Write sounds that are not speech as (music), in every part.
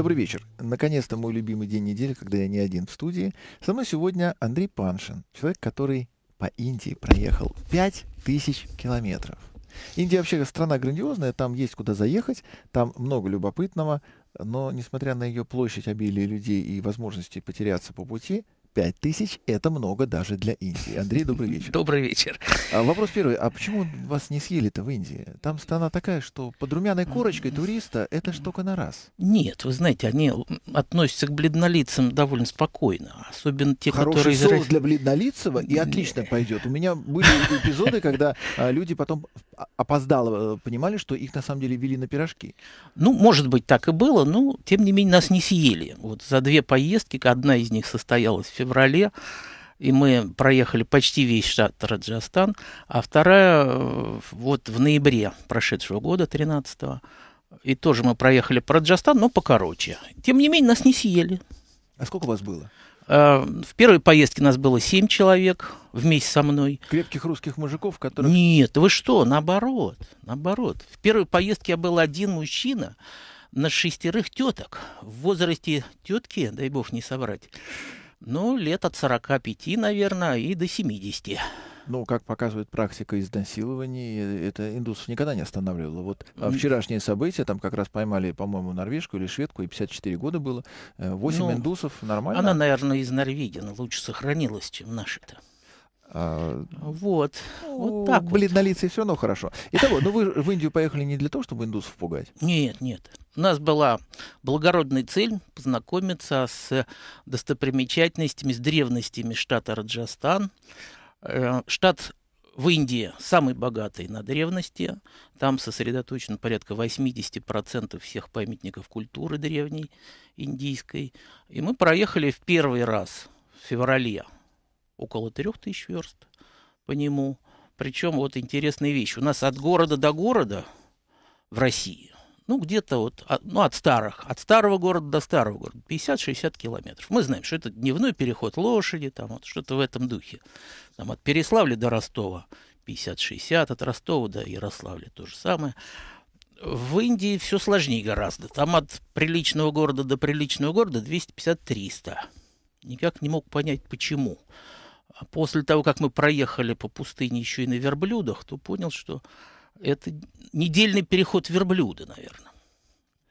Добрый вечер. Наконец-то мой любимый день недели, когда я не один в студии. Со мной сегодня Андрей Паншин, человек, который по Индии проехал 5000 километров. Индия вообще страна грандиозная, там есть куда заехать, там много любопытного, но несмотря на ее площадь, обилие людей и возможности потеряться по пути – 5 тысяч – это много даже для Индии. Андрей, добрый вечер. (laughs) Добрый вечер. А, вопрос первый. А почему вас не съели-то в Индии? Там страна такая, что под румяной корочкой туриста – это штука на раз. Нет, вы знаете, они относятся к бледнолицам довольно спокойно. Особенно те, Хороший которые... Хороший соус для бледнолицего и отлично э, пойдет. У меня были (laughs) эпизоды, когда а, люди потом опоздало э, понимали, что их на самом деле вели на пирожки. Ну, может быть, так и было, но тем не менее нас не съели. Вот за две поездки, одна из них состоялась в феврале, и мы проехали почти весь штат Раджастан, а вторая э, вот в ноябре прошедшего года, 13-го, и тоже мы проехали по Раджастан, но покороче. Тем не менее, нас не съели. А сколько у вас было? Э, в первой поездке нас было семь человек вместе со мной. Крепких русских мужиков, которые... Нет, вы что, наоборот, наоборот. В первой поездке я был один мужчина на шестерых теток. В возрасте тетки, дай бог не соврать, ну, лет от 45, наверное, и до 70. Ну, как показывает практика изнасилований, э, это индусов никогда не останавливало. Вот а вчерашние события, там как раз поймали, по-моему, норвежку или шведку, и 54 года было. 8 э, ну, индусов, нормально? Она, наверное, из Норвегии, она лучше сохранилась, чем наши-то. А, вот. Ну, вот так блин, вот. на лице все равно хорошо. Итого, ну вы в Индию поехали не для того, чтобы индусов пугать? Нет, нет. У нас была благородная цель познакомиться с достопримечательностями, с древностями штата Раджастан. Э, штат в Индии самый богатый на древности. Там сосредоточено порядка 80% всех памятников культуры древней индийской. И мы проехали в первый раз в феврале около 3000 верст по нему. Причем вот интересная вещь. У нас от города до города в России ну, где-то вот, а, ну, от старых, от старого города до старого города, 50-60 километров. Мы знаем, что это дневной переход лошади, там вот что-то в этом духе. Там от Переславля до Ростова 50-60, от Ростова до Ярославля то же самое. В Индии все сложнее гораздо. Там от приличного города до приличного города 250-300. Никак не мог понять, почему. А после того, как мы проехали по пустыне еще и на верблюдах, то понял, что это недельный переход верблюда, наверное.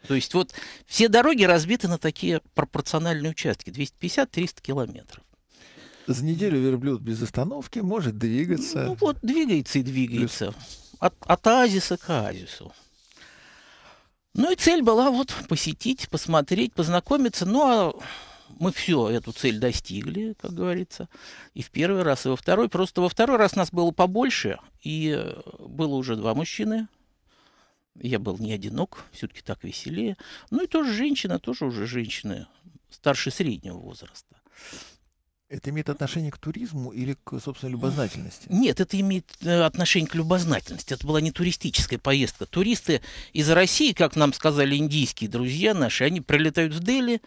То есть вот все дороги разбиты на такие пропорциональные участки, 250-300 километров. За неделю верблюд без остановки может двигаться. Ну вот, двигается и двигается. От, от оазиса к азису. Ну и цель была вот посетить, посмотреть, познакомиться. Ну а мы все эту цель достигли, как говорится, и в первый раз, и во второй. Просто во второй раз нас было побольше, и э, было уже два мужчины. Я был не одинок, все-таки так веселее. Ну и тоже женщина, тоже уже женщины старше среднего возраста. Это имеет отношение к туризму или к, собственно, любознательности? Нет, это имеет э, отношение к любознательности. Это была не туристическая поездка. Туристы из России, как нам сказали индийские друзья наши, они прилетают в Дели,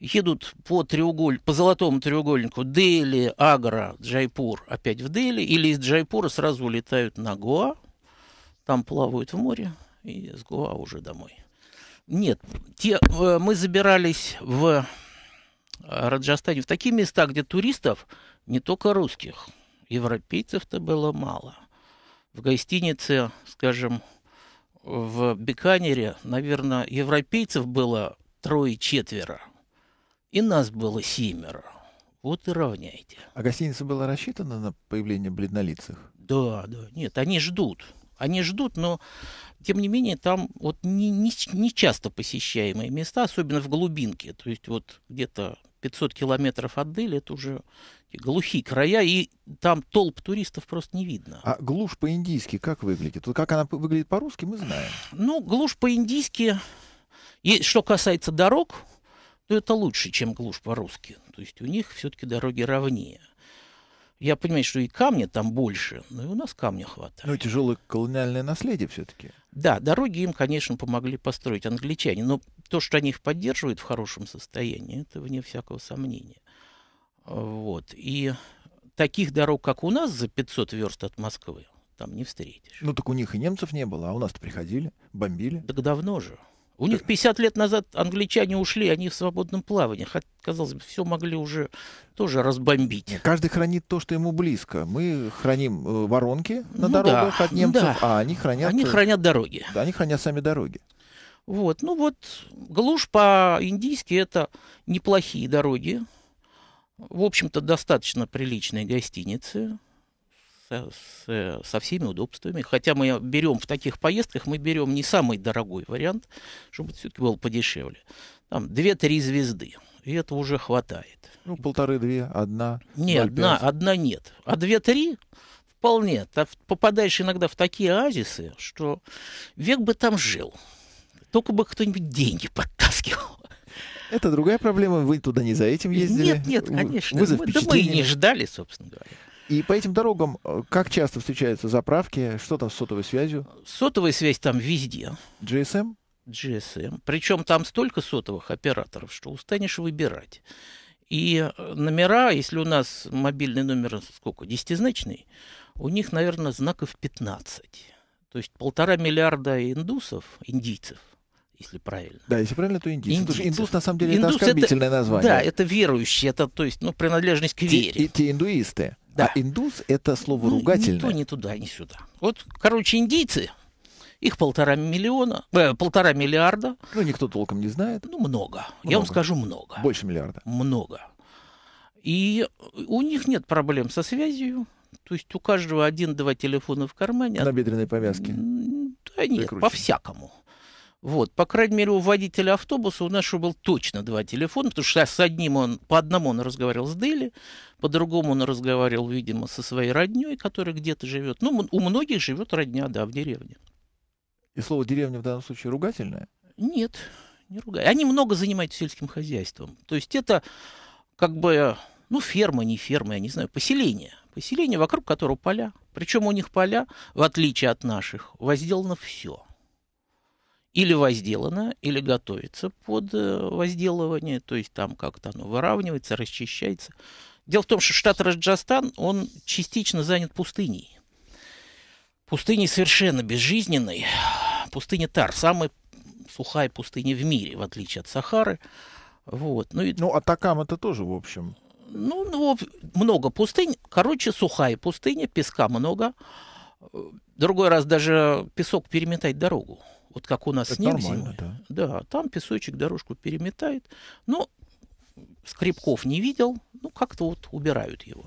едут по, треуголь... по золотому треугольнику Дели, Агра, Джайпур, опять в Дели, или из Джайпура сразу улетают на Гоа, там плавают в море, и с Гоа уже домой. Нет, те, э, мы забирались в э, Раджастане в такие места, где туристов не только русских, европейцев-то было мало. В гостинице, скажем, в Биканере, наверное, европейцев было трое-четверо, и нас было семеро. Вот и равняйте. А гостиница была рассчитана на появление бледнолицых? Да, да. Нет, они ждут. Они ждут, но, тем не менее, там вот не, не, не часто посещаемые места, особенно в глубинке. То есть вот где-то 500 километров от Дели, это уже глухие края, и там толп туристов просто не видно. А глушь по-индийски как выглядит? Вот как она выглядит по-русски, мы знаем. Ну, глушь по-индийски, и, что касается дорог, то это лучше, чем глушь по-русски. То есть у них все-таки дороги ровнее. Я понимаю, что и камня там больше, но и у нас камня хватает. Ну, тяжелое колониальное наследие все-таки. Да, дороги им, конечно, помогли построить англичане, но то, что они их поддерживают в хорошем состоянии, это вне всякого сомнения. Вот. И таких дорог, как у нас, за 500 верст от Москвы, там не встретишь. Ну так у них и немцев не было, а у нас-то приходили, бомбили. Так давно же. У них 50 лет назад англичане ушли, они в свободном плавании. Хотя, казалось бы, все могли уже тоже разбомбить. Каждый хранит то, что ему близко. Мы храним э, воронки на ну, дорогах да, от немцев, да. а они хранят... Они э, хранят дороги. Да, они хранят сами дороги. Вот, ну вот, глушь по-индийски это неплохие дороги. В общем-то, достаточно приличные гостиницы с, со всеми удобствами. Хотя мы берем в таких поездках, мы берем не самый дорогой вариант, чтобы все-таки было подешевле. Там 2-3 звезды. И это уже хватает. Ну, полторы-две, одна. Нет, одна, одна нет. А две-три вполне. Ты попадаешь иногда в такие оазисы, что век бы там жил. Только бы кто-нибудь деньги подтаскивал. Это другая проблема. Вы туда не за этим ездили? Нет, нет, конечно. Вызов мы, да мы и не ждали, собственно говоря. И по этим дорогам э, как часто встречаются заправки? Что там с сотовой связью? Сотовая связь там везде. GSM? GSM. Причем там столько сотовых операторов, что устанешь выбирать. И э, номера, если у нас мобильный номер сколько, десятизначный, у них, наверное, знаков 15. То есть полтора миллиарда индусов, индийцев, если правильно. Да, если правильно, то индийцы. индийцы. индус, на самом деле, индус это оскорбительное это, название. Да, это верующие, это, то есть, ну, принадлежность к вере. и те индуисты. Да. А индус это слово ну, ругательное. Ни то, ни туда, ни сюда. Вот, короче, индийцы, их полтора миллиона, э, полтора миллиарда. Ну, никто толком не знает. Ну, много. много. Я вам скажу много. Больше миллиарда. Много. И у них нет проблем со связью. То есть у каждого один-два телефона в кармане. А На бедренной повязке. Да нет, по-всякому. Вот, по крайней мере, у водителя автобуса у нашего был точно два телефона, потому что с одним он, по одному он разговаривал с Дели, по другому он разговаривал, видимо, со своей родней, которая где-то живет. Ну, у многих живет родня, да, в деревне. И слово деревня в данном случае ругательное? Нет, не ругательное. Они много занимаются сельским хозяйством. То есть это как бы, ну, ферма, не ферма, я не знаю, поселение. Поселение, вокруг которого поля. Причем у них поля, в отличие от наших, возделано все или возделано, или готовится под э, возделывание, то есть там как-то оно выравнивается, расчищается. Дело в том, что штат Раджастан, он частично занят пустыней. Пустыней совершенно безжизненной. Пустыня Тар, самая сухая пустыня в мире, в отличие от Сахары. Вот. Ну, и... ну а Атакам это тоже, в общем. Ну, ну, много пустынь. Короче, сухая пустыня, песка много. Э, другой раз даже песок переметать дорогу. Вот как у нас Это снег зимой. Да. да, там песочек дорожку переметает. Но ну, скребков не видел, ну как-то вот убирают его.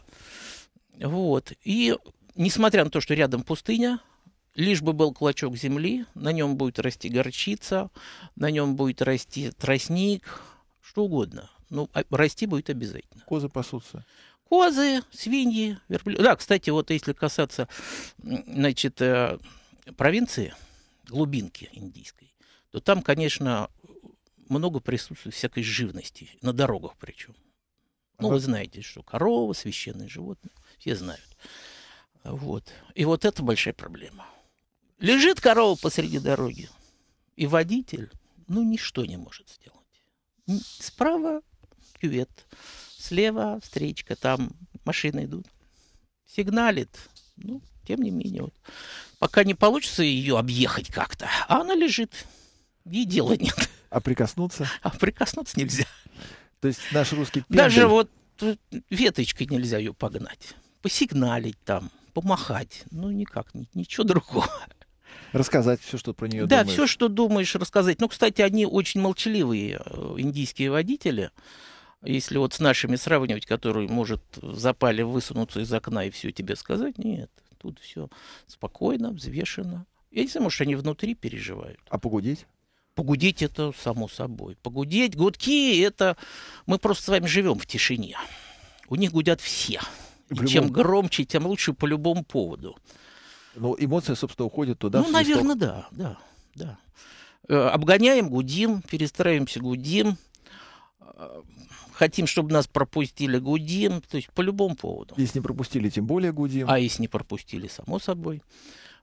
Вот. И несмотря на то, что рядом пустыня, лишь бы был клочок земли, на нем будет расти горчица, на нем будет расти тростник, что угодно. Ну, а расти будет обязательно. Козы пасутся. Козы, свиньи, верблюды. Да, кстати, вот если касаться, значит, э, провинции, глубинки индийской, то там, конечно, много присутствует всякой живности, на дорогах причем. Ну, вы знаете, что корова, священные животные, все знают. Вот. И вот это большая проблема. Лежит корова посреди дороги, и водитель, ну, ничто не может сделать. Справа кювет, слева встречка, там машины идут. Сигналит, ну, тем не менее. Вот пока не получится ее объехать как-то, а она лежит, и дела нет. А прикоснуться? А прикоснуться нельзя. То есть наш русский пендель... Даже вот веточкой нельзя ее погнать. Посигналить там, помахать. Ну, никак, ничего другого. Рассказать все, что про нее да, думаешь. Да, все, что думаешь, рассказать. Ну, кстати, они очень молчаливые э, индийские водители. Если вот с нашими сравнивать, который может запали запале высунуться из окна и все тебе сказать, нет. Тут все спокойно, взвешенно. Я не знаю, может, они внутри переживают. А погудеть? Погудеть это само собой. Погудеть, гудки это мы просто с вами живем в тишине. У них гудят все. И любом... чем громче, тем лучше по любому поводу. Ну, эмоции, собственно, уходят туда. Ну, наверное, да, да, да. Э, обгоняем, гудим, перестраиваемся, гудим. Э, хотим, чтобы нас пропустили, гудим, то есть по любому поводу. Если не пропустили, тем более гудим. А если не пропустили, само собой.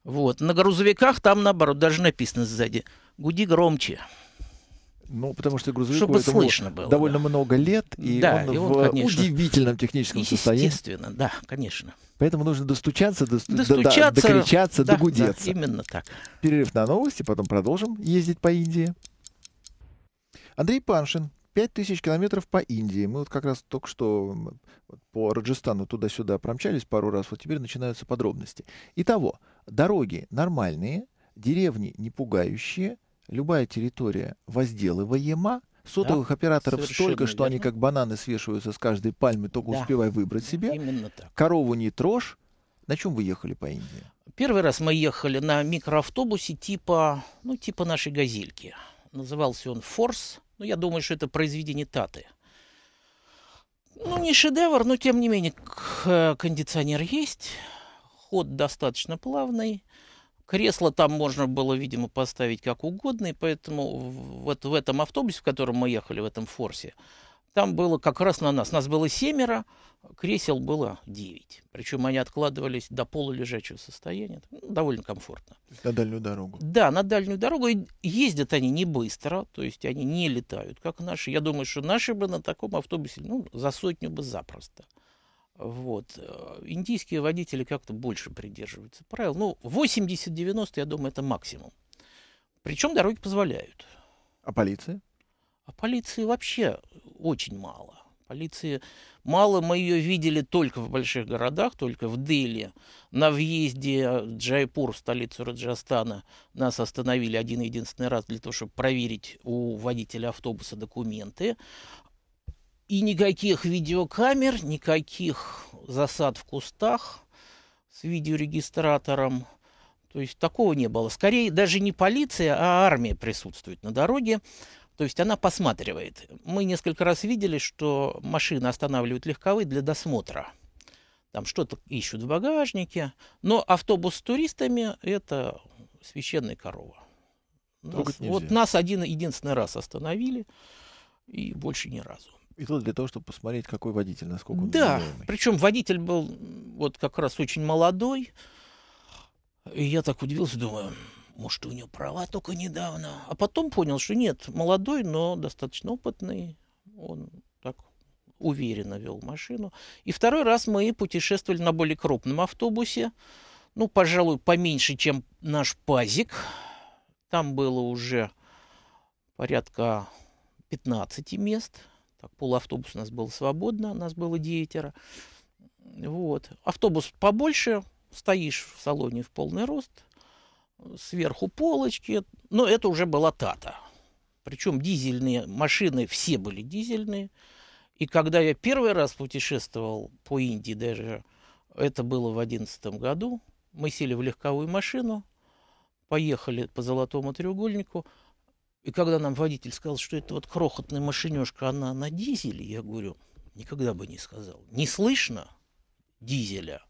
Вот. На грузовиках там, наоборот, даже написано сзади «Гуди громче». Ну, потому что грузовику Чтобы этому слышно было, довольно да. много лет, и да, он и он, в конечно, удивительном техническом состоянии. Естественно, да, конечно. Поэтому нужно достучаться, до, достучаться до, докричаться, да, догудеться. Да, именно так. Перерыв на новости, потом продолжим ездить по Индии. Андрей Паншин, 5000 километров по Индии. Мы вот как раз только что по Раджастану туда-сюда промчались пару раз, вот теперь начинаются подробности. Итого, дороги нормальные, деревни не пугающие, любая территория возделываема, сотовых да, операторов столько, что верно. они как бананы свешиваются с каждой пальмы, только да, успевай выбрать себе. Именно так. Корову не трожь. На чем вы ехали по Индии? Первый раз мы ехали на микроавтобусе типа, ну, типа нашей «Газельки». Назывался он «Форс». Ну, я думаю, что это произведение Таты. Ну, не шедевр, но тем не менее э, кондиционер есть. Ход достаточно плавный. Кресло там можно было, видимо, поставить как угодно, и поэтому вот в этом автобусе, в котором мы ехали, в этом форсе, там было как раз на нас. Нас было семеро, кресел было девять. Причем они откладывались до полулежачего состояния. Ну, довольно комфортно. На дальнюю дорогу. Да, на дальнюю дорогу. ездят они не быстро, то есть они не летают, как наши. Я думаю, что наши бы на таком автобусе ну, за сотню бы запросто. Вот. Э, индийские водители как-то больше придерживаются правил. Ну, 80-90, я думаю, это максимум. Причем дороги позволяют. А полиция? А полиции вообще э, очень мало. Полиции мало, мы ее видели только в больших городах, только в Дели. На въезде в Джайпур, столицу Раджастана, нас остановили один-единственный раз для того, чтобы проверить у водителя автобуса документы. И никаких видеокамер, никаких засад в кустах с видеорегистратором. То есть такого не было. Скорее даже не полиция, а армия присутствует на дороге. То есть она посматривает. Мы несколько раз видели, что машины останавливают легковые для досмотра. Там что-то ищут в багажнике. Но автобус с туристами – это священная корова. Нас, вот нас один единственный раз остановили, и больше ни разу. И то для того, чтобы посмотреть, какой водитель, насколько он Да, причем водитель был вот как раз очень молодой. И я так удивился, думаю, может, у него права только недавно. А потом понял, что нет, молодой, но достаточно опытный. Он так уверенно вел машину. И второй раз мы путешествовали на более крупном автобусе. Ну, пожалуй, поменьше, чем наш пазик. Там было уже порядка 15 мест. Так, полавтобус у нас был свободно, у нас было девятеро. Вот. Автобус побольше, стоишь в салоне в полный рост – сверху полочки. Но это уже была Тата. Причем дизельные машины, все были дизельные. И когда я первый раз путешествовал по Индии даже, это было в одиннадцатом году, мы сели в легковую машину, поехали по Золотому треугольнику, и когда нам водитель сказал, что это вот крохотная машинешка, она на дизеле, я говорю, никогда бы не сказал. Не слышно дизеля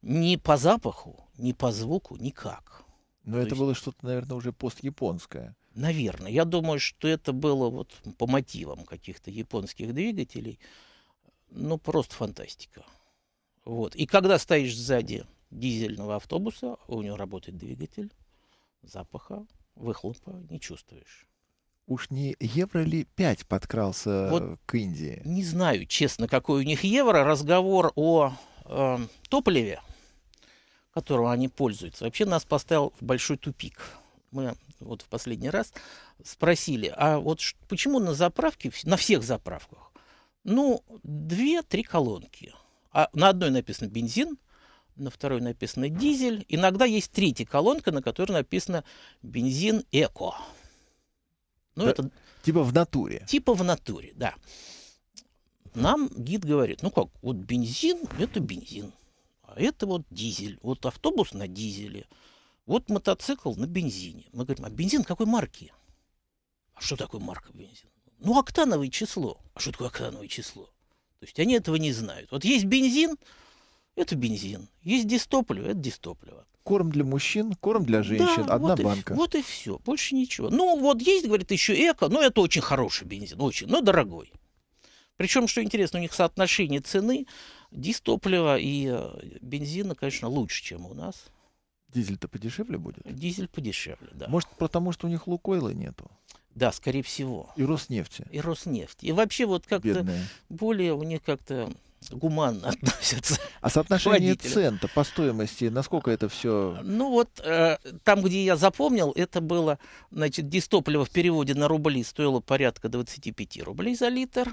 ни по запаху, ни по звуку, никак. Но ну, То это есть... было что-то, наверное, уже пост-японское. Наверное. Я думаю, что это было вот по мотивам каких-то японских двигателей. Ну, просто фантастика. Вот. И когда стоишь сзади дизельного автобуса, у него работает двигатель, запаха, выхлопа не чувствуешь. Уж не евро ли 5 подкрался вот к Индии? Не знаю, честно, какой у них евро. Разговор о э, топливе – которого они пользуются, вообще нас поставил в большой тупик. Мы вот в последний раз спросили, а вот почему на заправке, на всех заправках, ну, две-три колонки. А на одной написано бензин, на второй написано дизель. Иногда есть третья колонка, на которой написано бензин эко. Ну, да, это... Типа в натуре. Типа в натуре, да. Нам гид говорит, ну как, вот бензин, это бензин. А это вот дизель, вот автобус на дизеле, вот мотоцикл на бензине. Мы говорим, а бензин какой марки? А что такое марка бензина? Ну, октановое число. А что такое октановое число? То есть они этого не знают. Вот есть бензин, это бензин. Есть дистопливо, это дистопливо. Корм для мужчин, корм для женщин, да, одна вот банка. И, вот и все, больше ничего. Ну, вот есть, говорит, еще эко, но это очень хороший бензин, очень, но дорогой. Причем, что интересно, у них соотношение цены дистоплива и э, бензина, конечно, лучше, чем у нас. Дизель-то подешевле будет? Дизель подешевле, да. Может, потому что у них лукойла нету? Да, скорее всего. И Роснефти. И Роснефти. И вообще вот как-то более у них как-то гуманно (laughs) относятся. А соотношение цен-то по стоимости, насколько это все... Ну вот э, там, где я запомнил, это было, значит, дистопливо в переводе на рубли стоило порядка 25 рублей за литр.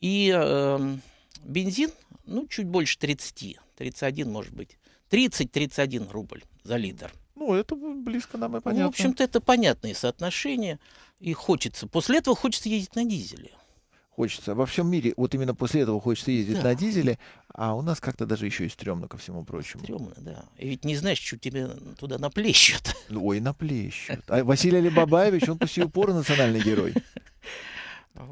И э, бензин, ну, чуть больше 30, 31, может быть, 30-31 рубль за литр. Ну, это близко нам и понятно. Ну, в общем-то, это понятные соотношения, и хочется. После этого хочется ездить на дизеле хочется. Во всем мире вот именно после этого хочется ездить да. на дизеле, а у нас как-то даже еще и стрёмно ко всему прочему. Стрёмно, да. И ведь не знаешь, что тебе туда наплещут. Ой, наплещут. А Василий Алибабаевич, он по сию пору национальный герой. (laughs)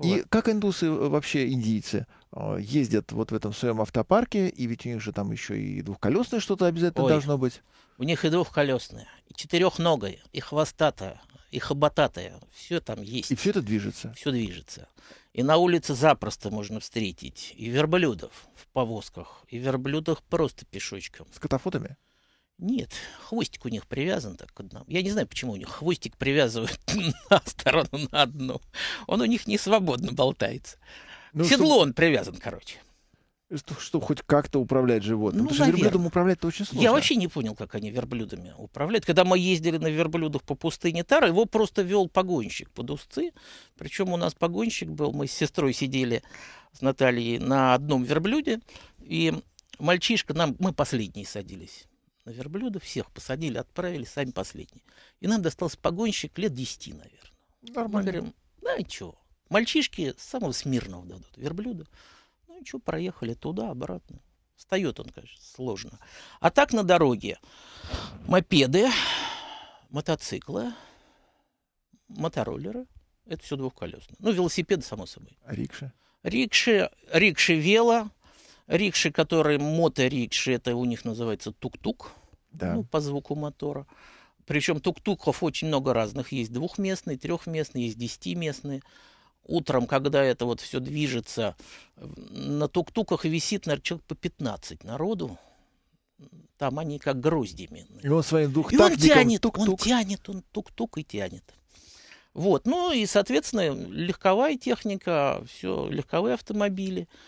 И как индусы, э, вообще индийцы, э, ездят вот в этом своем автопарке, и ведь у них же там еще и двухколесное что-то обязательно Ой, должно быть. У них и двухколесное, и четырехногое, и хвостатое, и хоботатое. Все там есть. И все это движется. Все движется. И на улице запросто можно встретить и верблюдов в повозках, и верблюдов просто пешочком. С катафотами? Нет, хвостик у них привязан так к одному. Я не знаю, почему у них хвостик привязывают (laughs) на сторону на одну. Он у них не свободно болтается. Ну, Седло что... он привязан, короче. Что, что хоть как-то управлять животным. Ну, Потому наверное. что верблюдом управлять-то очень сложно. Я вообще не понял, как они верблюдами управляют. Когда мы ездили на верблюдах по пустыне Тара, его просто вел погонщик под узцы. Причем у нас погонщик был, мы с сестрой сидели с Натальей на одном верблюде, и мальчишка нам, мы последние садились на верблюда, всех посадили, отправили, сами последние. И нам достался погонщик лет 10, наверное. Нормально. Мы говорим, да и чего? Мальчишки самого смирного дадут верблюда. Ну и что, проехали туда, обратно. Встает он, конечно, сложно. А так на дороге мопеды, мотоциклы, мотороллеры. Это все двухколесные. Ну, велосипеды, само собой. А рикши? Рикши, рикши вело, Рикши, которые моторикши, это у них называется тук-тук, да. ну, по звуку мотора. Причем тук-туков очень много разных. Есть двухместные, трехместные, есть десятиместные. Утром, когда это вот все движется, на тук-туках висит, наверное, человек по 15 народу. Там они как гроздями. И он своим двух И он тянет, тук -тук. он тянет, он тук-тук и тянет. Вот. Ну и, соответственно, легковая техника, все, легковые автомобили –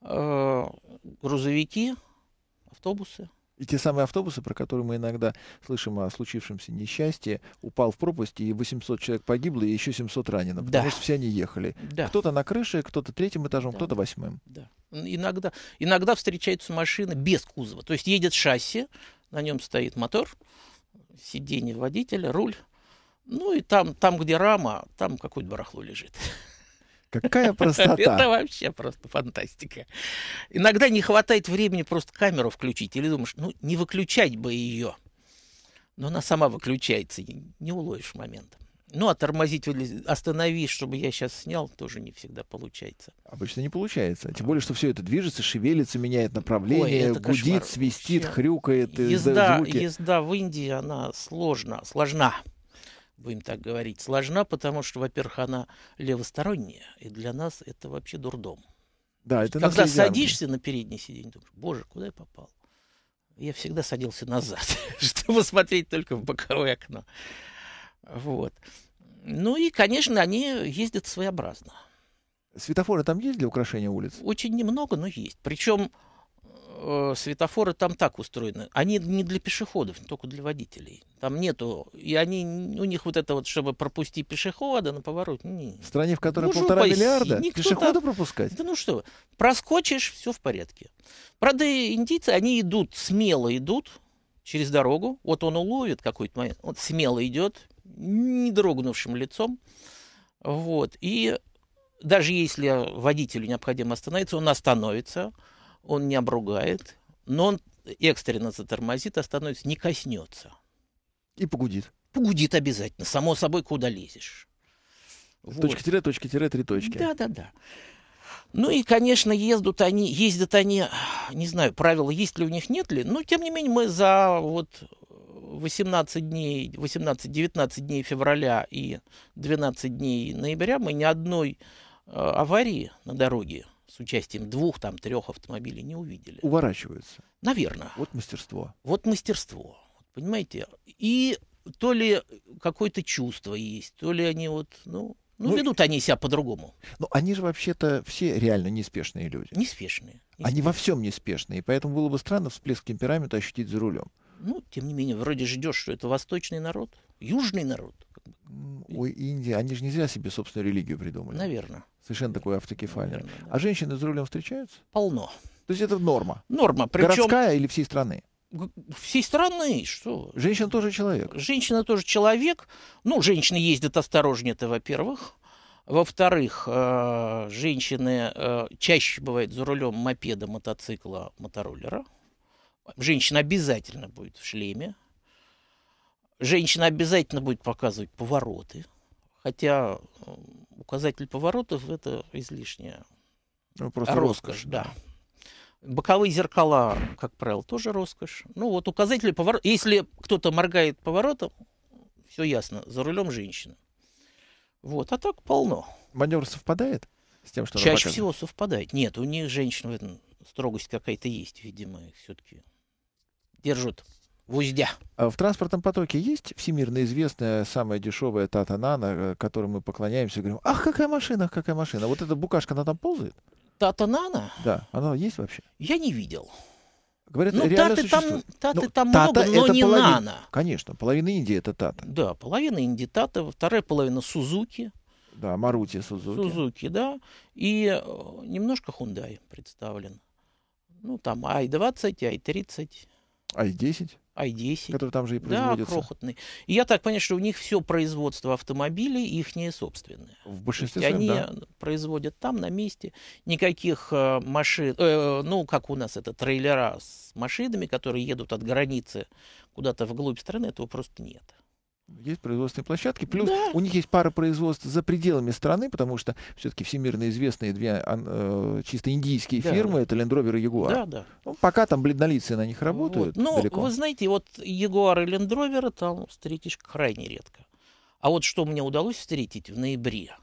Э, грузовики, автобусы. И те самые автобусы, про которые мы иногда слышим о случившемся несчастье, упал в пропасть, и 800 человек погибло, и еще 700 ранено, потому да. что все они ехали. Да. Кто-то на крыше, кто-то третьим этажом, да. кто-то восьмым. Да. Иногда, иногда встречаются машины без кузова. То есть едет шасси, на нем стоит мотор, сиденье водителя, руль. Ну и там, там где рама, там какое-то барахло лежит. (laughs) Какая простота. (laughs) Это вообще просто фантастика. Иногда не хватает времени просто камеру включить. Или думаешь, ну, не выключать бы ее. Но она сама выключается. Не уловишь момент. Ну, а тормозить, остановить, чтобы я сейчас снял, тоже не всегда получается. Обычно не получается. Тем более, что все это движется, шевелится, меняет направление, Ой, гудит, кошмар. свистит, хрюкает. Э, езда, звуки. езда в Индии, она сложна, сложна будем так говорить, сложна, потому что, во-первых, она левосторонняя, и для нас это вообще дурдом. Да, это Когда садишься на переднее сиденье, думаешь, боже, куда я попал? Я всегда садился назад, (laughs) чтобы смотреть только в боковое окно. Вот. Ну и, конечно, они ездят своеобразно. Светофоры там есть для украшения улиц? Очень немного, но есть. Причем э, светофоры там так устроены. Они не для пешеходов, только для водителей. Там нету, и они, у них вот это вот, чтобы пропустить пешехода на поворот. Не. В стране, в которой ну, полтора упаси, миллиарда, пешехода там, пропускать? Да ну что, проскочишь, все в порядке. Правда, индийцы, они идут, смело идут через дорогу. Вот он уловит какой-то момент, он смело идет, не дрогнувшим лицом. Вот, и даже если водителю необходимо остановиться, он остановится, он не обругает, но он экстренно затормозит, остановится, не коснется. И погудит. Погудит обязательно. Само собой, куда лезешь. Вот. Точка-тире, точка-тире, три точки. Да-да-да. Ну и, конечно, ездят они, ездят они, не знаю, правила есть ли у них, нет ли, но, тем не менее, мы за вот 18 дней, 18-19 дней февраля и 12 дней ноября мы ни одной э, аварии на дороге с участием двух, там, трех автомобилей не увидели. Уворачиваются. Наверное. Вот мастерство. Вот мастерство. Понимаете? И то ли какое-то чувство есть, то ли они вот, ну, ну, ну, ведут они себя по-другому. ну они же вообще-то все реально неспешные люди. Неспешные, неспешные. Они во всем неспешные, и поэтому было бы странно всплеск темперамента ощутить за рулем. Ну, тем не менее, вроде ждешь, что это восточный народ, южный народ. Ой, Индия, они же не зря себе собственную религию придумали. Наверное. Совершенно такой автокефальный. А женщины за рулем встречаются? Полно. То есть это норма? Норма. Причем... Городская или всей страны? всей страны, что? Женщина тоже человек. Женщина тоже человек. Ну, женщины ездят осторожнее, это во-первых. Во-вторых, э, женщины э, чаще бывают за рулем мопеда, мотоцикла, мотороллера. Женщина обязательно будет в шлеме. Женщина обязательно будет показывать повороты. Хотя указатель поворотов это излишняя ну, просто роскошь. роскошь да. Боковые зеркала, как правило, тоже роскошь. Ну вот указатели поворотов, Если кто-то моргает поворотом, все ясно, за рулем женщина. Вот, а так полно. Маневр совпадает с тем, что Чаще всего совпадает. Нет, у них женщина в этом строгость какая-то есть, видимо, их все-таки держат в узде. А в транспортном потоке есть всемирно известная, самая дешевая Татанана, э, которой мы поклоняемся и говорим, ах, какая машина, ах, какая машина. Вот эта букашка, она там ползает? Татанана? Да, она есть вообще? Я не видел. Говорят, ну, реально таты существует. там, таты ну, там тата много, но не половина, нано. Конечно, половина Индии это тата. Да, половина Индии тата, вторая половина Сузуки. Да, Марути Сузуки. Сузуки, да. И э, немножко Хундай представлен. Ну, там i20, i30 i10? i10. Который там же и производится. Да, крохотный. И я так понял, что у них все производство автомобилей их не собственное. В большинстве своем, Они да. Э, производят там, на месте. Никаких э, машин, э, ну, как у нас это, трейлера с машинами, которые едут от границы куда-то вглубь страны, этого просто нет. Есть производственные площадки, плюс да. у них есть пара производств за пределами страны, потому что все-таки всемирно известные две э, чисто индийские да, фирмы да. это Land Rover и Jaguar. Да, да. Ну, пока там бледнолицы на них работают. Вот. Ну, далеко. вы знаете, вот Jaguar и Land Rover там встретишь крайне редко. А вот что мне удалось встретить в ноябре,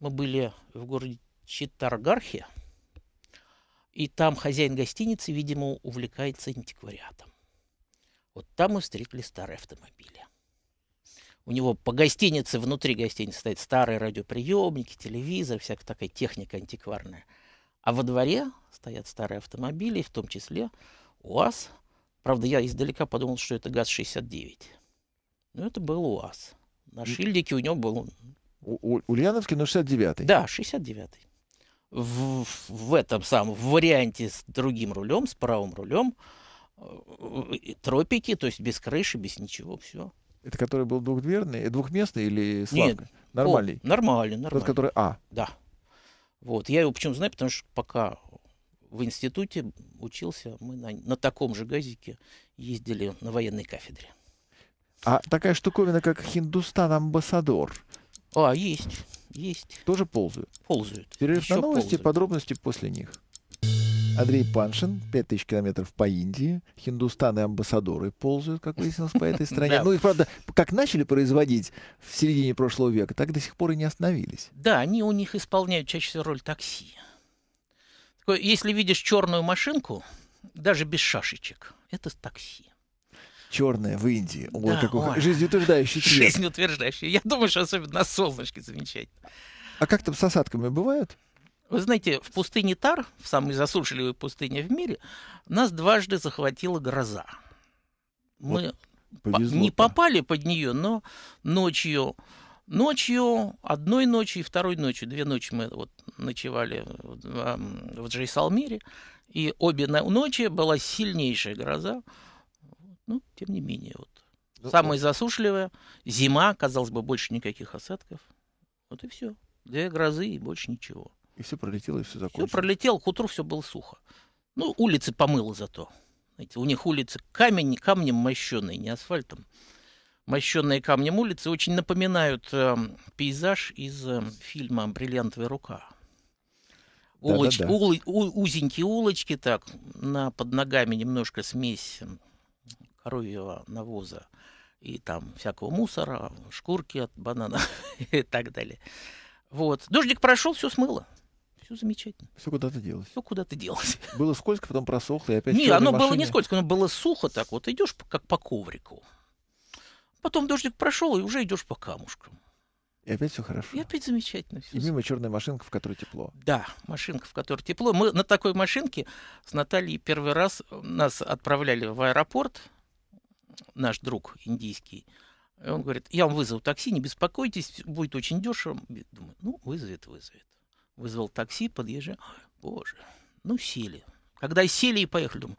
мы были в городе Читаргархе, и там хозяин гостиницы, видимо, увлекается антиквариатом. Вот там мы встретили старые автомобили у него по гостинице, внутри гостиницы стоят старые радиоприемники, телевизор, всякая такая техника антикварная. А во дворе стоят старые автомобили, в том числе УАЗ. Правда, я издалека подумал, что это ГАЗ-69. Но это был УАЗ. На шильдике у него был... У, Ульяновский, но 69-й. Да, 69-й. В, в этом самом варианте с другим рулем, с правым рулем, э, э, тропики, то есть без крыши, без ничего, все. Это который был двухдверный, э, двухместный или с Нет, Нормальный? О, нормальный, нормальный. Тот, который А? Да. Вот. Я его почему знаю, потому что пока в институте учился, мы на, на таком же газике ездили на военной кафедре. А такая штуковина, как Хиндустан-амбассадор? А, есть, есть. Тоже ползают? Ползают. Перерыв Еще на новости, ползают. подробности после них. Андрей Паншин, 5000 километров по Индии. Хиндустаны амбассадоры ползают, как выяснилось, по этой стране. (laughs) Ну и правда, как начали производить в середине прошлого века, так до сих пор и не остановились. Да, они у них исполняют чаще всего роль такси. Если видишь черную машинку, даже без шашечек, это такси Черная в Индии. Да, вот такой ой. жизнеутверждающий (laughs) цвет. Жизнеутверждающий. Я думаю, что особенно на солнышке замечательно. А как там с осадками бывают? Вы знаете, в пустыне Тар, в самой засушливой пустыне в мире, нас дважды захватила гроза. Мы вот не попали под нее, но ночью, ночью, одной ночью и второй ночью, две ночи мы вот ночевали в, в Джейсалмире, и обе ночи была сильнейшая гроза. Ну, тем не менее, вот. Ну, Самая а засушливая, зима, казалось бы, больше никаких осадков. Вот и все. Две грозы и больше ничего. И все пролетело, и все закончилось. Все пролетело, к утру все было сухо. Ну, улицы помыло зато. Знаете, у них улицы камень, камнем мощенные, не асфальтом. Мощенные камнем улицы очень напоминают э, пейзаж из э, фильма «Бриллиантовая рука». Улоч... Да, да, да. Улы... Узенькие улочки, так, на... под ногами немножко смесь эм, коровьего навоза и там всякого мусора, шкурки от банана (laughs) и так далее. Вот. Дождик прошел, все смыло. Все замечательно. Все куда-то делось. Все куда-то делось. (laughs) Было скользко, потом просохло, и опять Не, оно машине... было не скользко, оно было сухо так вот. Идешь как по коврику. Потом дождик прошел, и уже идешь по камушкам. И опять все хорошо. И опять замечательно. Все и мимо черная машинка, в которой тепло. Да, машинка, в которой тепло. Мы на такой машинке с Натальей первый раз э, нас отправляли в аэропорт, наш друг индийский. И он говорит, я вам вызову такси, не беспокойтесь, будет очень дешево. Думаю, ну, вызовет, вызовет. Вызвал такси, подъезжал. Боже, ну сели. Когда сели и поехали, думаю,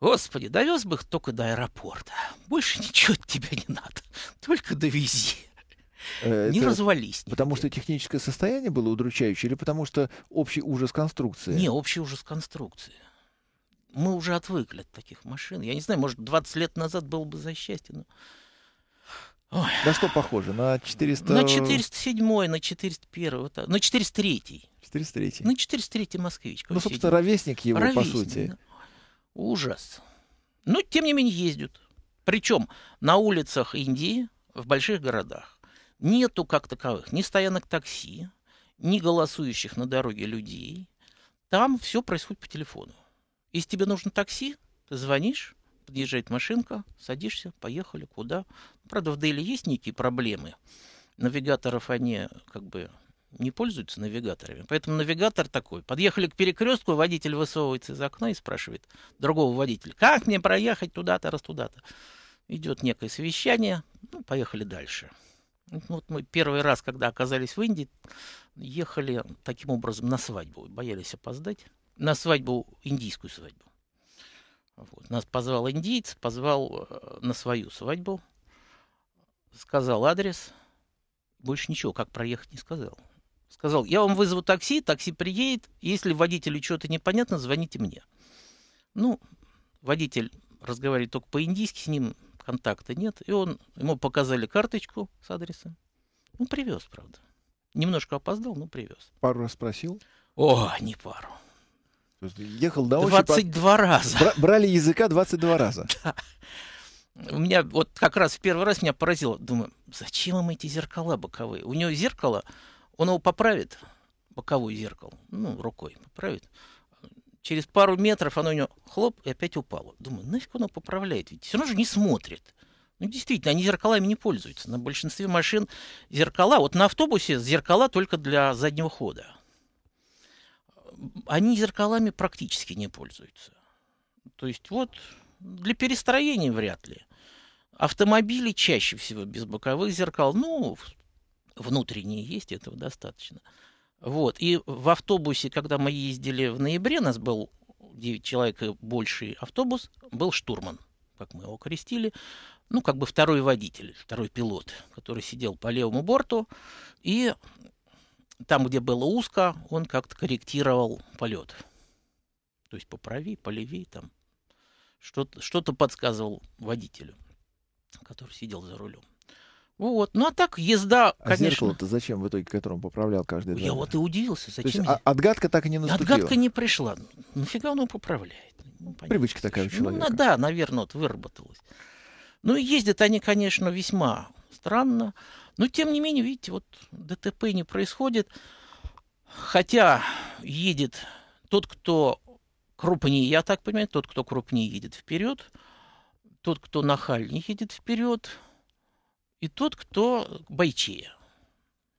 Господи, довез бы их только до аэропорта. Больше ничего от тебя не надо. Только довези. Э, это не развались. Нигде. Потому что техническое состояние было удручающее или потому что общий ужас конструкции? Не, общий ужас конструкции. Мы уже отвыкли от таких машин. Я не знаю, может, 20 лет назад было бы за счастье, но Ой. Да что похоже? На 400... На 407, на 401, вот, на 403. 403. На 403 москвич. Ну, собственно, ровесник его, ровесник, по сути. Ужас. Но, ну, тем не менее, ездят. Причем на улицах Индии, в больших городах, нету как таковых ни стоянок такси, ни голосующих на дороге людей. Там все происходит по телефону. Если тебе нужно такси, ты звонишь, подъезжает машинка, садишься, поехали, куда. Правда, в Дели есть некие проблемы. Навигаторов они как бы не пользуются навигаторами. Поэтому навигатор такой. Подъехали к перекрестку, водитель высовывается из окна и спрашивает другого водителя, как мне проехать туда-то, раз туда-то. Идет некое совещание, ну, поехали дальше. Вот мы первый раз, когда оказались в Индии, ехали таким образом на свадьбу. Боялись опоздать. На свадьбу, индийскую свадьбу. Вот. Нас позвал индийец, позвал э, на свою свадьбу, сказал адрес, больше ничего, как проехать, не сказал. Сказал, я вам вызову такси, такси приедет, если водителю что-то непонятно, звоните мне. Ну, водитель разговаривает только по-индийски, с ним контакта нет, и он, ему показали карточку с адресом. Ну, привез, правда. Немножко опоздал, но привез. Пару раз спросил? О, не пару. Ехал на ощупь. 22 а по... раза. брали языка 22 раза. (laughs) Да. У меня вот как раз в первый раз меня поразило. Думаю, зачем им эти зеркала боковые? У него зеркало, он его поправит, боковое зеркало, ну, рукой поправит. Через пару метров оно у него хлоп и опять упало. Думаю, нафиг оно поправляет? Ведь все равно же не смотрит. Ну, действительно, они зеркалами не пользуются. На большинстве машин зеркала, вот на автобусе зеркала только для заднего хода они зеркалами практически не пользуются. То есть вот для перестроения вряд ли. Автомобили чаще всего без боковых зеркал. Ну, внутренние есть, этого достаточно. Вот. И в автобусе, когда мы ездили в ноябре, у нас был 9 человек и больший автобус, был штурман, как мы его крестили. Ну, как бы второй водитель, второй пилот, который сидел по левому борту. И там, где было узко, он как-то корректировал полет. То есть по правее, там. Что-то, что-то подсказывал водителю, который сидел за рулем. Вот. Ну а так езда, а конечно. зеркало-то зачем в итоге, которым поправлял каждый драйвер? Я вот и удивился, зачем. То есть, я... А, отгадка так и не наступила. Отгадка не пришла. Нафига оно поправляет? Ну, понятно, Привычка такая у ну, человека. Ну, да, наверное, вот выработалась. Ну и ездят они, конечно, весьма странно. Но, тем не менее, видите, вот ДТП не происходит. Хотя едет тот, кто крупнее, я так понимаю, тот, кто крупнее едет вперед, тот, кто нахальнее едет вперед, и тот, кто бойчее.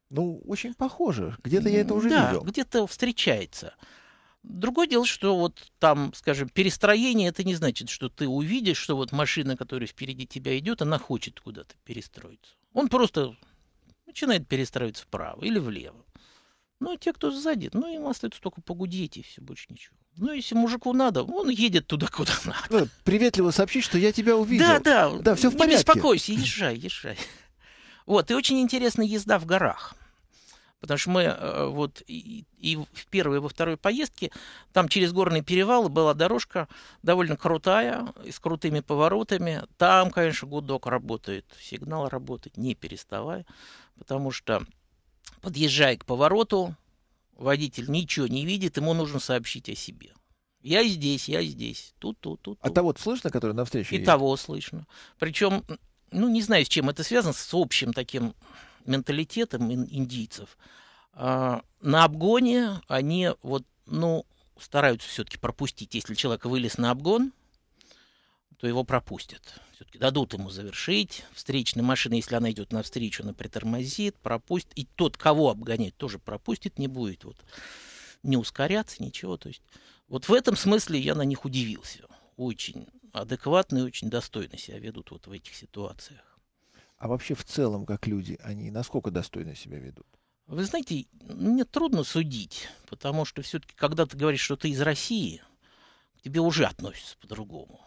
Ну, очень похоже. Где-то я это уже да, видел. где-то встречается. Другое дело, что вот там, скажем, перестроение, это не значит, что ты увидишь, что вот машина, которая впереди тебя идет, она хочет куда-то перестроиться. Он просто начинает перестраиваться вправо или влево. Ну, а те, кто сзади, ну, им остается только погудеть, и все, больше ничего. Ну, если мужику надо, он едет туда, куда (laughs) надо. Э, приветливо сообщить, что я тебя увидел. Да, да. Да, все в порядке. Не беспокойся, езжай, езжай. (laughs) Вот, и очень интересная езда в горах. Потому что мы э, вот и, и в первой, и во второй поездке, там через горные перевалы была дорожка довольно крутая, с крутыми поворотами. Там, конечно, гудок работает, сигнал работает, не переставая, потому что подъезжая к повороту, водитель ничего не видит, ему нужно сообщить о себе. Я здесь, я здесь. Тут, тут, тут. А того слышно, который навстречу? И есть? того слышно. Причем, ну, не знаю, с чем это связано, с общим таким менталитетом индийцев, а, на обгоне они вот, ну, стараются все-таки пропустить. Если человек вылез на обгон, то его пропустят. Все-таки дадут ему завершить. Встречная машина, если она идет навстречу, она притормозит, пропустит. И тот, кого обгонять, тоже пропустит, не будет вот не ускоряться, ничего. То есть вот в этом смысле я на них удивился. Очень адекватно и очень достойно себя ведут вот в этих ситуациях а вообще в целом, как люди, они насколько достойно себя ведут? Вы знаете, мне трудно судить, потому что все-таки, когда ты говоришь, что ты из России, к тебе уже относятся по-другому.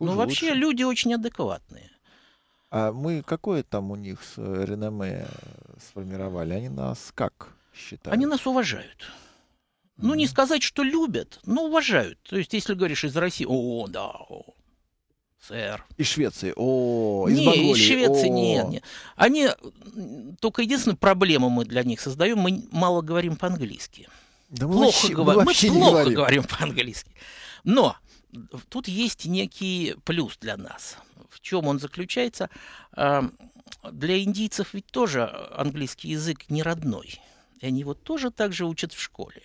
Ну, вообще лучше. люди очень адекватные. А мы какое там у них с э, реноме э, сформировали? Они нас как считают? Они нас уважают. Ну, mm-hmm. не сказать, что любят, но уважают. То есть, если говоришь из России, о, да, о, СССР. Из Швеции. О, из не, Монголии. из Швеции О. нет, Они только единственную проблему мы для них создаем, мы мало говорим по-английски. Да мы плохо вообще, говорим. Мы, вообще мы плохо говорим, говорим по-английски. Но тут есть некий плюс для нас. В чем он заключается? Для индийцев ведь тоже английский язык не родной. И они его тоже так же учат в школе.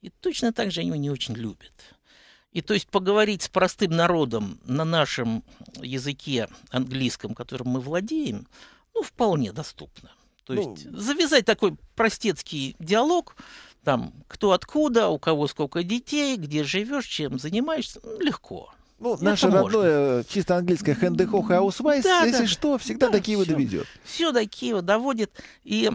И точно так же они его не очень любят. И то есть поговорить с простым народом на нашем языке английском, которым мы владеем, ну, вполне доступно. То ну, есть завязать такой простецкий диалог, там, кто откуда, у кого сколько детей, где живешь, чем занимаешься, ну, легко. Ну, это наше можно. родное, э, чисто английское хэндехох и аусвайс, да, если да, что, всегда да, до Киева все, доведет. Все до Киева доводит. И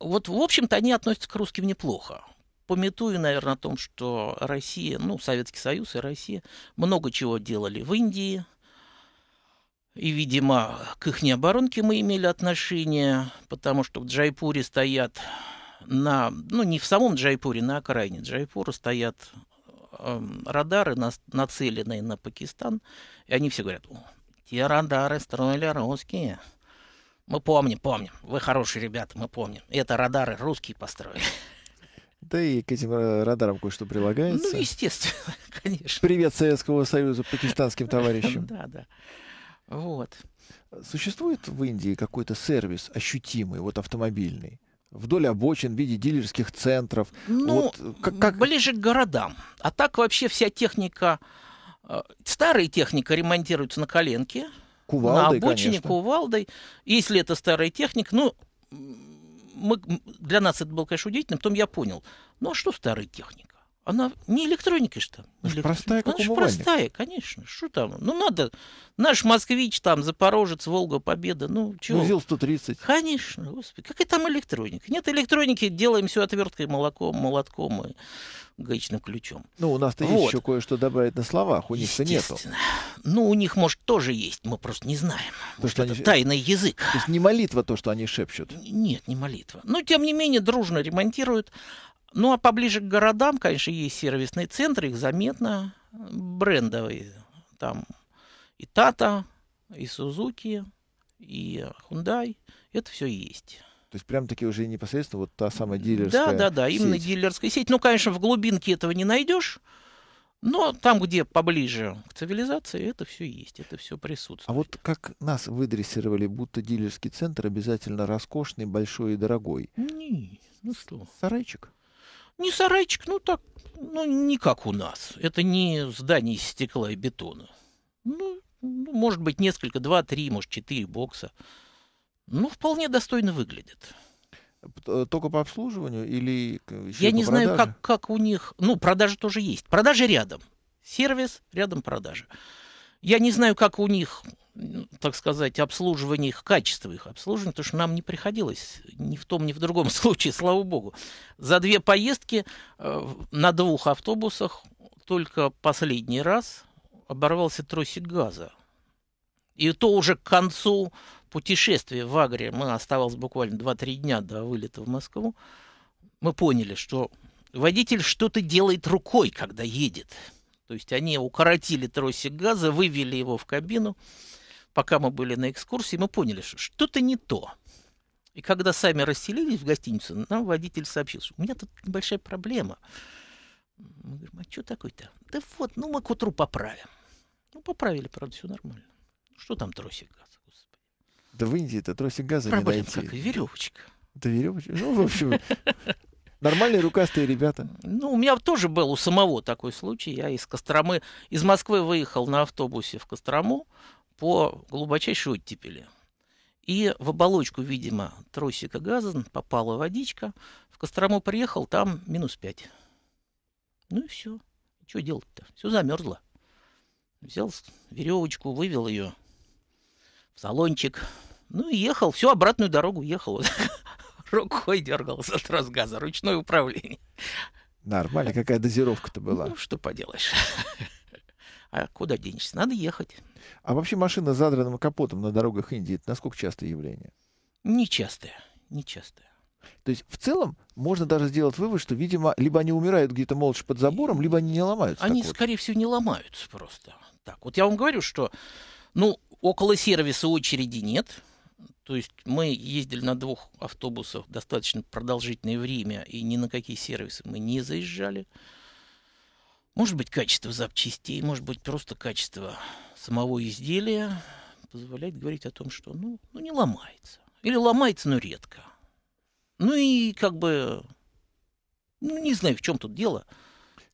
вот, в общем-то, они относятся к русским неплохо пометую, наверное, о том, что Россия, ну, Советский Союз и Россия много чего делали в Индии. И, видимо, к их оборонке мы имели отношение, потому что в Джайпуре стоят на, ну, не в самом Джайпуре, на окраине Джайпура стоят э, радары, на, нацеленные на Пакистан. И они все говорят, те радары строили русские. Мы помним, помним. Вы хорошие ребята, мы помним. Это радары русские построили. Да и к этим э, радарам кое-что прилагается. Ну, естественно, (laughs) конечно. Привет Советского Союза пакистанским товарищам. Да, да. Вот. Существует в Индии какой-то сервис ощутимый, вот автомобильный? Вдоль обочин в виде дилерских центров. Ну, вот, как, как... ближе к городам. А так вообще вся техника, э, старая техника ремонтируется на коленке. Кувалдой, на обочине конечно. кувалдой. Если это старая техника, ну, мы, для нас это было, конечно, удивительно. Потом я понял, ну а что старая техника? Она не электроника же там. Ну, электроника. Простая, как Она же простая, конечно. Что там? Ну, надо. Наш москвич там, Запорожец, Волга, Победа. Ну, чего? Узел 130. Конечно, господи. Какая там электроника? Нет электроники, делаем все отверткой, молоком, молотком и гаечным ключом. Ну, у нас-то вот. есть еще кое-что добавить на словах. У них-то нету. Ну, у них, может, тоже есть. Мы просто не знаем. Потому может, что они... тайный язык. То есть не молитва то, что они шепчут? Нет, не молитва. Но, тем не менее, дружно ремонтируют. Ну, а поближе к городам, конечно, есть сервисные центры, их заметно брендовые. Там и Тата, и Сузуки, и Hyundai. Это все есть. То есть прям такие уже непосредственно вот та самая дилерская Да, да, да, сеть. именно дилерская сеть. Ну, конечно, в глубинке этого не найдешь. Но там, где поближе к цивилизации, это все есть, это все присутствует. А вот как нас выдрессировали, будто дилерский центр обязательно роскошный, большой и дорогой. Не, ну что. Сарайчик? Не сарайчик, ну так, ну не как у нас. Это не здание из стекла и бетона. Ну, ну может быть, несколько, два, три, может, четыре бокса. Ну, вполне достойно выглядит. Э, только по обслуживанию или еще Я не продаже? знаю, как, как у них... Ну, продажи тоже есть. Продажи рядом. Сервис рядом продажи. Я не знаю, как у них, так сказать, обслуживание их, качество их обслуживания, потому что нам не приходилось ни в том, ни в другом (laughs) случае, слава богу. За две поездки э, на двух автобусах только последний раз оборвался тросик газа. И то уже к концу путешествия в Агре, мы оставалось буквально 2-3 дня до вылета в Москву, мы поняли, что водитель что-то делает рукой, когда едет. То есть они укоротили тросик газа, вывели его в кабину. Пока мы были на экскурсии, мы поняли, что что-то не то. И когда сами расселились в гостиницу, нам водитель сообщил, что у меня тут небольшая проблема. Мы говорим, а что такое-то? Да вот, ну мы к утру поправим. Ну, поправили, правда, все нормально. Что там тросик газа, господи? Да в Индии это тросик газа Проблем не найти. как и веревочка. Да веревочка? Ну, в общем, (laughs) Нормальные рукастые ребята. Ну, у меня тоже был у самого такой случай. Я из Костромы, из Москвы выехал на автобусе в Кострому по глубочайшей оттепели. И в оболочку, видимо, тросика газа попала водичка. В Кострому приехал, там минус пять. Ну и все. Что делать-то? Все замерзло. Взял веревочку, вывел ее в салончик. Ну и ехал, всю обратную дорогу ехал. (laughs) рукой дергал за трос газа, ручное управление. Нормально, какая дозировка-то была. Ну, что поделаешь. А куда денешься? Надо ехать. А вообще машина с задранным капотом на дорогах Индии, это насколько частое явление? Нечастое, нечастое. То есть, в целом, можно даже сделать вывод, что, видимо, либо они умирают где-то молча под забором, либо они не ломаются. Они, вот. скорее всего, не ломаются просто. Так, вот я вам говорю, что, ну, около сервиса очереди нет, то есть мы ездили на двух автобусах достаточно продолжительное время, и ни на какие сервисы мы не заезжали. Может быть, качество запчастей, может быть, просто качество самого изделия позволяет говорить о том, что ну, ну не ломается. Или ломается, но редко. Ну и как бы, ну не знаю, в чем тут дело.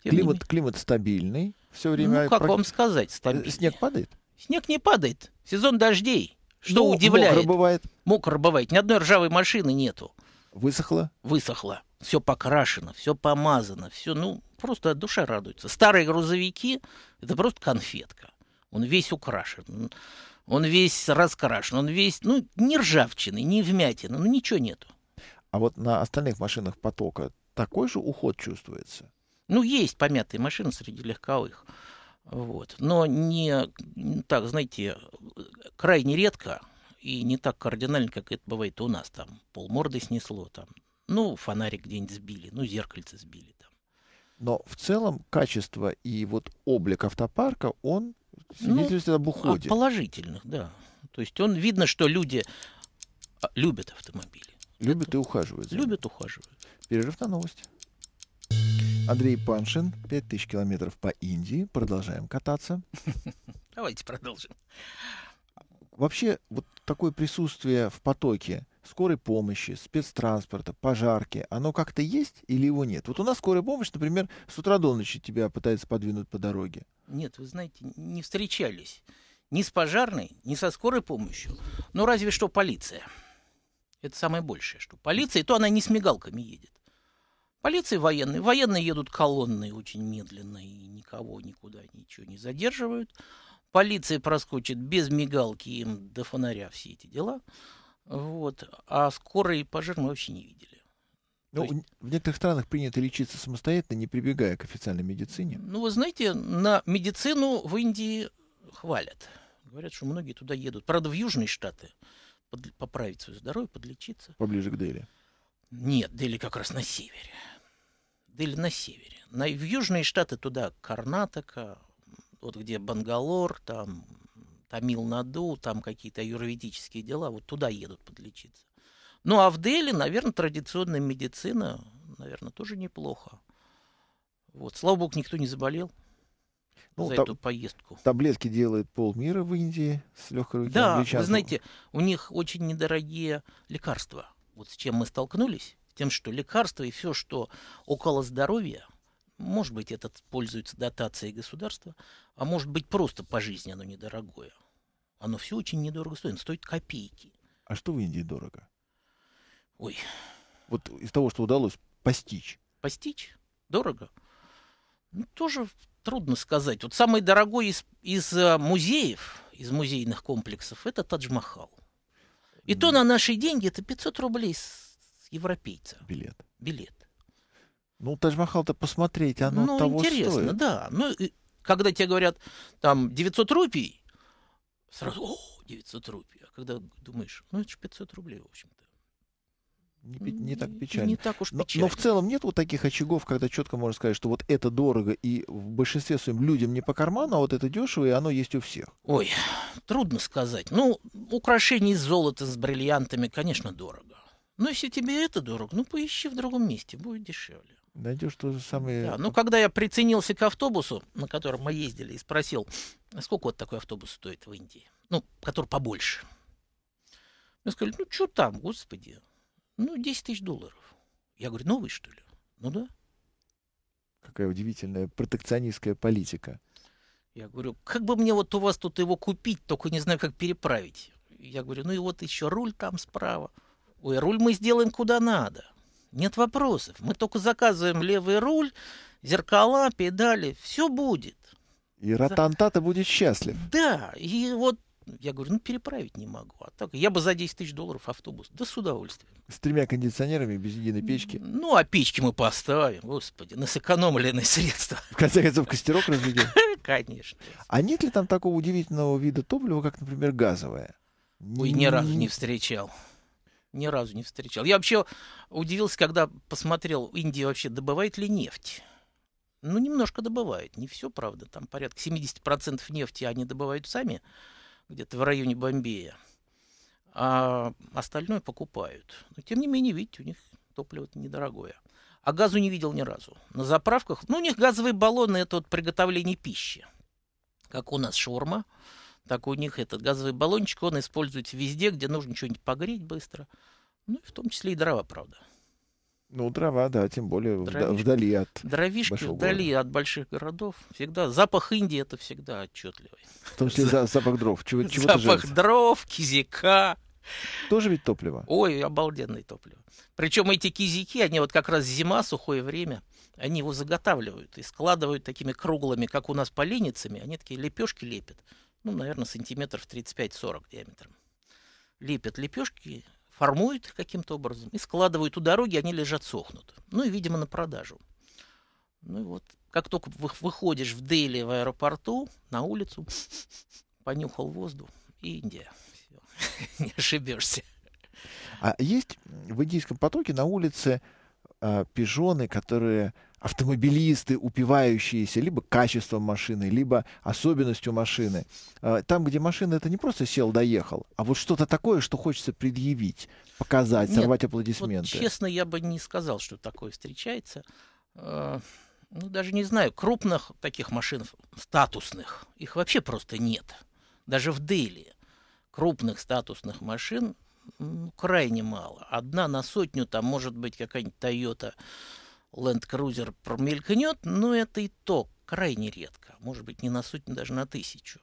климат, не... климат стабильный все время. Ну, как про... вам сказать, э, стабильный. Снег падает? Снег не падает. Сезон дождей. Что ну, удивляет? Мокро бывает. Мокро бывает. Ни одной ржавой машины нету. Высохло? Высохло. Все покрашено, все помазано, все, ну, просто душа радуется. Старые грузовики – это просто конфетка. Он весь украшен, он весь раскрашен, он весь, ну, не ржавчины, не вмятины, ну, ничего нету. А вот на остальных машинах потока такой же уход чувствуется? Ну, есть помятые машины среди легковых. Вот. Но не так, знаете, крайне редко и не так кардинально, как это бывает у нас. Там полморды снесло, там, ну, фонарик где-нибудь сбили, ну, зеркальце сбили там. Но в целом качество и вот облик автопарка, он ну, свидетельствует ну, об уходе. Положительных, да. То есть он видно, что люди а, любят автомобили. Любят Это... и ухаживают. Любят, ухаживают. Перерыв на новости. Андрей Паншин, 5000 километров по Индии. Продолжаем кататься. (laughs) Давайте продолжим. Вообще, вот такое присутствие в потоке скорой помощи, спецтранспорта, пожарки, оно как-то есть или его нет? Вот у нас скорая помощь, например, с утра до ночи тебя пытается подвинуть по дороге. Нет, вы знаете, не встречались ни с пожарной, ни со скорой помощью. но ну, разве что полиция. Это самое большее, что полиция, и то она не с мигалками едет. Полиции военные. Военные едут колонны очень медленно и никого никуда ничего не задерживают. Полиция проскочит без мигалки им до фонаря все эти дела. Вот. А скорой и пожар мы вообще не видели. Ну, есть... В некоторых странах принято лечиться самостоятельно, не прибегая к официальной медицине. Ну, вы знаете, на медицину в Индии хвалят. Говорят, что многие туда едут. Правда, в Южные Штаты под... поправить свое здоровье, подлечиться. Поближе к Дели. Нет, Дели как раз на севере или на севере. На, в южные штаты туда Карнатака, вот где Бангалор, там Тамил-Наду, там какие-то юридические дела, вот туда едут подлечиться. Ну а в Дели, наверное, традиционная медицина, наверное, тоже неплохо. Вот, слава богу, никто не заболел ну, за та- эту поездку. Таблетки делает полмира в Индии с легкой руки Да, вы знаете, у них очень недорогие лекарства. Вот с чем мы столкнулись тем, что лекарства и все, что около здоровья, может быть, этот пользуется дотацией государства, а может быть, просто по жизни оно недорогое. Оно все очень недорого стоит, стоит копейки. А что в Индии дорого? Ой. Вот из того, что удалось постичь. Постичь? Дорого? Ну, тоже трудно сказать. Вот самый дорогой из, из э, музеев, из музейных комплексов, это Тадж-Махал. И то на наши деньги это 500 рублей европейца. Билет. Билет. Ну, Тадж-Махал-то посмотреть, оно ну, того интересно, стоит. интересно, да. Ну, и, когда тебе говорят, там, 900 рупий, сразу, о, 900 рупий. А когда думаешь, ну, это же 500 рублей, в общем-то. Не, не так печально. Не так уж печально. Но, в целом нет вот таких очагов, когда четко можно сказать, что вот это дорого, и в большинстве своем людям не по карману, а вот это дешево, и оно есть у всех. Ой, трудно сказать. Ну, украшения из золота с бриллиантами, конечно, дорого. Ну если тебе это дорого, ну поищи в другом месте, будет дешевле. Найдешь то же самое. Да, ну когда я приценился к автобусу, на котором мы ездили, и спросил, «А сколько вот такой автобус стоит в Индии, ну, который побольше. Мне сказали, ну что там, господи, ну 10 тысяч долларов. Я говорю, новый что ли? Ну да. Какая удивительная протекционистская политика. Я говорю, как бы мне вот у вас тут его купить, только не знаю, как переправить. Я говорю, ну и вот еще руль там справа. Ой, руль мы сделаем куда надо. Нет вопросов. Мы только заказываем левый руль, зеркала, педали. Все будет. И Ратантата будет счастлив. Да, и вот я говорю, ну переправить не могу. А так, я бы за 10 тысяч долларов автобус. Да с удовольствием. С тремя кондиционерами, без единой печки. Ну, а печки мы поставим, господи, на сэкономленные (laughs) средства. В конце концов, костерок разведем. (laughs) Конечно. А нет ли там такого удивительного вида топлива, как, например, газовое? Ой, ни разу не встречал ни разу не встречал. Я вообще удивился, когда посмотрел, Индия вообще добывает ли нефть. Ну, немножко добывает, не все, правда. Там порядка 70% нефти они добывают сами, где-то в районе Бомбея. А остальное покупают. Но, тем не менее, видите, у них топливо недорогое. А газу не видел ни разу. На заправках, ну, у них газовые баллоны, это вот приготовление пищи. Как у нас шурма. Так у них этот газовый баллончик, он используется везде, где нужно что-нибудь погреть быстро. Ну, и в том числе и дрова, правда. Ну, дрова, да, тем более дровишки, вдали от Дровишки вдали города. от больших городов. Всегда запах Индии это всегда отчетливый. В том числе запах дров. Чего, чего запах дров, кизика. Тоже ведь топливо. Ой, обалденное топливо. Причем эти кизики, они вот как раз зима, сухое время, они его заготавливают и складывают такими круглыми, как у нас поленницами, они такие лепешки лепят ну, наверное, сантиметров 35-40 диаметром. Лепят лепешки, формуют их каким-то образом и складывают у дороги, они лежат, сохнут. Ну и, видимо, на продажу. Ну и вот, как только выходишь в Дели в аэропорту, на улицу, (laughs) понюхал воздух, и Индия. Все. (laughs) Не ошибешься. А есть в индийском потоке на улице Э, пижоны, которые автомобилисты, упивающиеся либо качеством машины, либо особенностью машины. Э, там, где машина, это не просто сел, доехал, а вот что-то такое, что хочется предъявить, показать, Нет, сорвать аплодисменты. Вот, честно, я бы не сказал, что такое встречается. Э, ну, даже не знаю, крупных таких машин, статусных, их вообще просто нет. Даже в Дели крупных статусных машин ну, крайне мало. Одна на сотню, там может быть какая-нибудь Toyota Land Cruiser промелькнет, но это и то крайне редко. Может быть, не на сотню, даже на тысячу.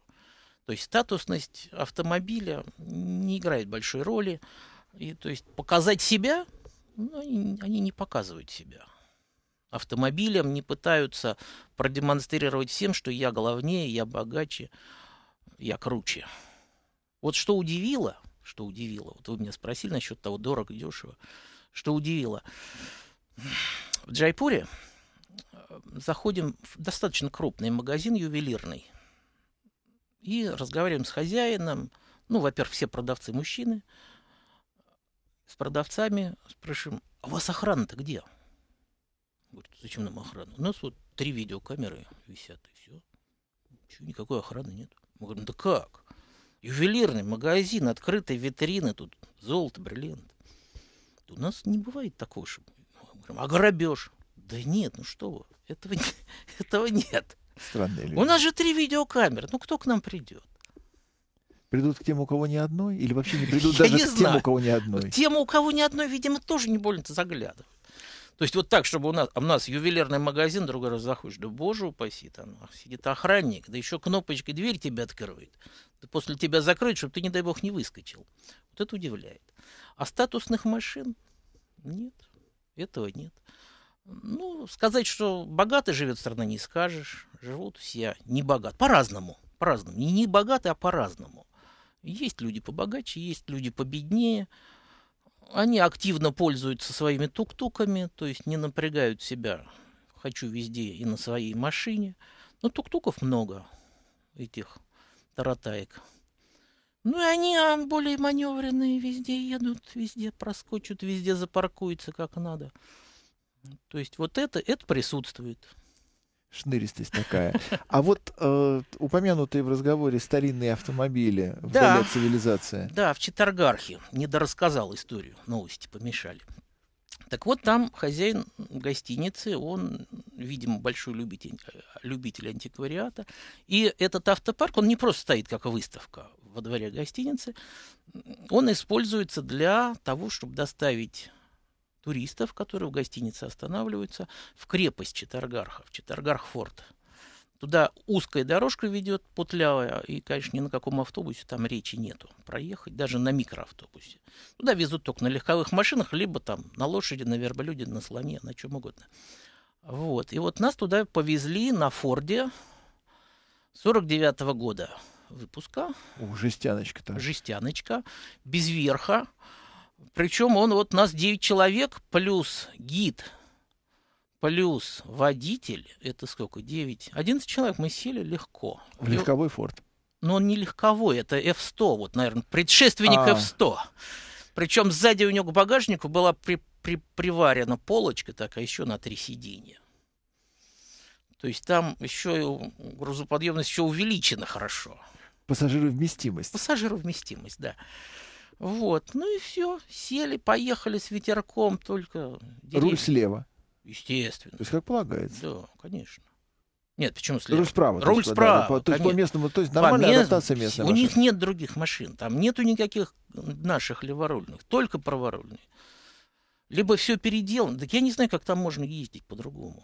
То есть статусность автомобиля не играет большой роли. И, то есть показать себя, ну, они, они не показывают себя. автомобилям не пытаются продемонстрировать всем, что я главнее, я богаче, я круче. Вот что удивило – что удивило. Вот вы меня спросили насчет того, дорого, дешево. Что удивило? В Джайпуре э, заходим в достаточно крупный магазин ювелирный и разговариваем с хозяином. Ну, во-первых, все продавцы мужчины. С продавцами спрашиваем, а у вас охрана-то где? Говорит, зачем нам охрана? У нас вот три видеокамеры висят, и все. Чего никакой охраны нет. Мы говорим, да как? ювелирный магазин, открытые витрины, тут золото, бриллиант. У нас не бывает такого, что говорим, а грабеж? Да нет, ну что вы, этого, (laughs) этого нет. Странные люди. У нас же три видеокамеры, ну кто к нам придет? Придут к тем, у кого ни одной? Или вообще не (laughs) придут даже не к знаю. тем, у кого ни одной? Тем, у кого ни одной, видимо, тоже не больно-то заглядывают. То есть вот так, чтобы у нас, а у нас ювелирный магазин, другой раз заходишь, да боже упаси, там сидит охранник, да еще кнопочкой дверь тебе открывает после тебя закрыть, чтобы ты, не дай бог, не выскочил. Вот это удивляет. А статусных машин нет. Этого нет. Ну, сказать, что богато живет страна, не скажешь. Живут все не богат. По-разному. По-разному. Не, не богаты, а по-разному. Есть люди побогаче, есть люди победнее. Они активно пользуются своими тук-туками, то есть не напрягают себя. Хочу везде и на своей машине. Но тук-туков много этих таратаек. Ну и они а, более маневренные, везде едут, везде проскочут, везде запаркуются как надо. То есть вот это, это присутствует. Шныристость такая. А вот э, упомянутые в разговоре старинные автомобили да, в цивилизации. Да, в Читаргархе. Не дорассказал историю, новости помешали. Так вот, там хозяин гостиницы, он, видимо, большой любитель, любитель антиквариата. И этот автопарк, он не просто стоит как выставка во дворе гостиницы, он используется для того, чтобы доставить туристов, которые в гостинице останавливаются, в крепость Читаргарха, в Читаргарх-форт. Туда узкая дорожка ведет, путлявая, и, конечно, ни на каком автобусе там речи нету проехать, даже на микроавтобусе. Туда везут только на легковых машинах, либо там на лошади, на верблюде, на слоне, на чем угодно. Вот. И вот нас туда повезли на Форде 49 -го года выпуска. О, жестяночка там. Жестяночка, без верха. Причем он вот нас 9 человек, плюс гид, плюс водитель, это сколько, 9, 11 человек мы сели легко. В легковой Форд. Но ну, он не легковой, это F100, вот, наверное, предшественник а. F100. Причем сзади у него к багажнику была при, при, приварена полочка такая еще на три сиденья. То есть там еще грузоподъемность еще увеличена хорошо. Пассажировместимость. Пассажировместимость, да. Вот, ну и все, сели, поехали с ветерком, только... Деревья. Руль слева. Естественно. То есть как полагается. Да, конечно. Нет, почему слева? Руль справа. Руль есть, справа. то есть по местному, то есть нормальная по мест... адаптация местной У машины. них нет других машин, там нету никаких наших леворульных, только праворульные. Либо все переделано. Так я не знаю, как там можно ездить по-другому.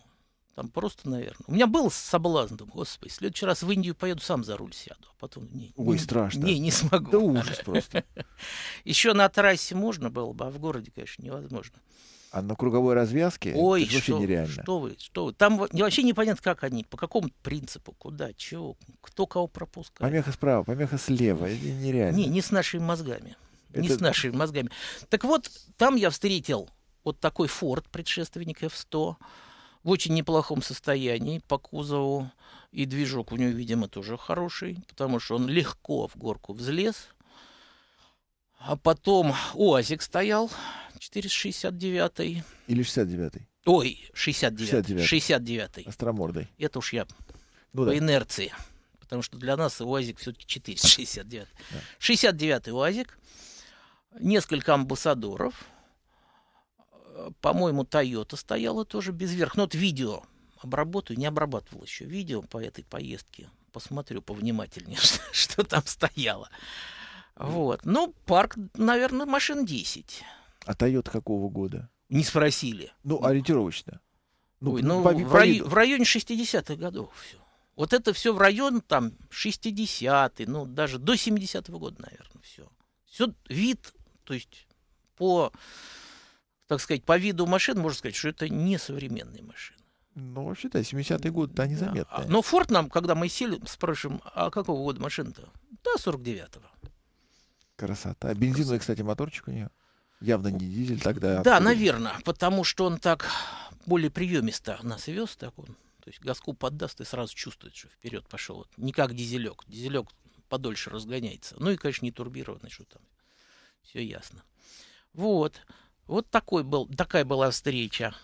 Там просто, наверное. У меня был соблазн, думаю, господи, в следующий раз в Индию поеду, сам за руль сяду, а потом не, Ой, не, страшно. Не, не смогу. Да ужас просто. (laughs) Еще на трассе можно было бы, а в городе, конечно, невозможно. А на круговой развязке Ой, это вообще что, нереально. Что вы, что вы. Там вообще непонятно, как они, по какому принципу, куда, чего, кто кого пропускает. Помеха справа, помеха слева. Это нереально. Не, не с нашими мозгами. Это... Не с нашими мозгами. Так вот, там я встретил вот такой Ford предшественник F100, в очень неплохом состоянии по кузову. И движок у него, видимо, тоже хороший, потому что он легко в горку взлез – а потом УАЗик стоял, 469. Или 69-й. Ой, 69 69-й. 69 Остромордый. Это уж я ну, по да. инерции. Потому что для нас УАЗик все-таки 469. 69-й УАЗик. Несколько амбассадоров. По-моему, Тойота стояла тоже без верх. Но ну вот видео обработаю, не обрабатывал еще видео по этой поездке. Посмотрю повнимательнее, (laughs) что, что там стояло. Вот. Ну, парк, наверное, машин 10. А Тойота какого года? Не спросили. Ну, ориентировочно. Ну, Ой, ну по, в, рай, в районе 60-х годов все. Вот это все в район там 60-й, ну, даже до 70-го года, наверное, все. Все вид, то есть по, так сказать, по виду машин можно сказать, что это не современные машины. Ну, вообще-то, 70-й год, да, незаметно. Да. Но Форд нам, когда мы сели, спрашиваем, а какого года машина-то? Да, 49-го. Красота. Бензиновый, кстати, моторчик у нее. Явно не дизель тогда. А да, откуда? наверное, потому что он так более приемисто нас вез, так он. То есть газку поддаст и сразу чувствует, что вперед пошел. Вот. Не как дизелек. Дизелек подольше разгоняется. Ну и, конечно, не турбированный, что там. Все ясно. Вот. Вот такой был, такая была встреча.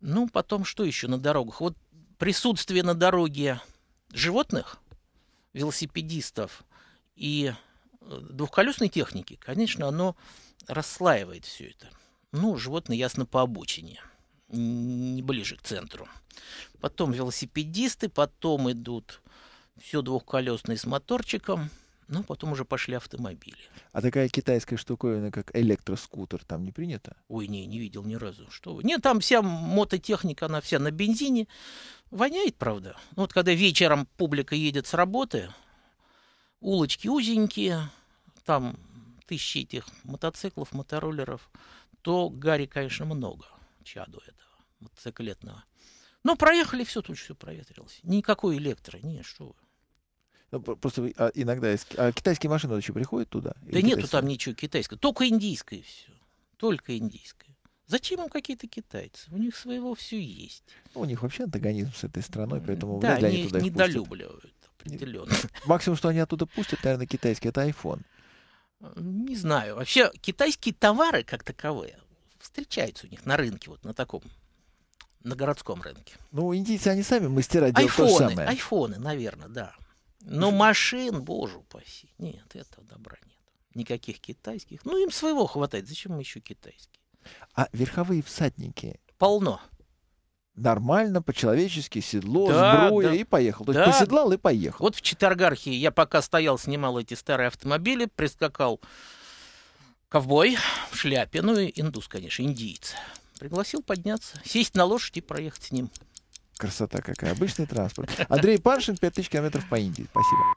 Ну, потом что еще на дорогах? Вот присутствие на дороге животных, велосипедистов и двухколесной техники, конечно, оно расслаивает все это. Ну, животное ясно, по обочине, не ближе к центру. Потом велосипедисты, потом идут все двухколесные с моторчиком, ну, потом уже пошли автомобили. А такая китайская штуковина, как электроскутер, там не принято? Ой, не, не видел ни разу. Что вы. Нет, там вся мототехника, она вся на бензине. Воняет, правда. Ну, вот когда вечером публика едет с работы, улочки узенькие, там тысячи этих мотоциклов, мотороллеров, то Гарри, конечно, много чаду этого мотоциклетного. Но проехали, все тут все проветрилось. Никакой электро, не, что вы. Ну, просто а, иногда из... а китайские машины вообще приходят туда? Да Или нету там ничего китайского. Только индийское все. Только индийское. Зачем им какие-то китайцы? У них своего все есть. Ну, у них вообще антагонизм с этой страной, поэтому да, вряд ли они, они их туда недолюбливают. Определенно. Максимум, что они оттуда пустят, наверное, китайский, это iPhone. Не знаю. Вообще китайские товары как таковые встречаются у них на рынке, вот на таком, на городском рынке. Ну, индийцы, они сами мастера делают айфоны, то же самое. Айфоны, наверное, да. Но машин, боже упаси, нет, этого добра нет. Никаких китайских. Ну, им своего хватает. Зачем мы еще китайские? А верховые всадники? Полно нормально, по-человечески, седло, да, сбруя да, и поехал. То да. есть поседлал и поехал. Вот в Читаргархии я пока стоял, снимал эти старые автомобили, прискакал ковбой в шляпе, ну и индус, конечно, индийец, Пригласил подняться, сесть на лошадь и проехать с ним. Красота какая. Обычный транспорт. Андрей Паршин, 5000 километров по Индии. Спасибо.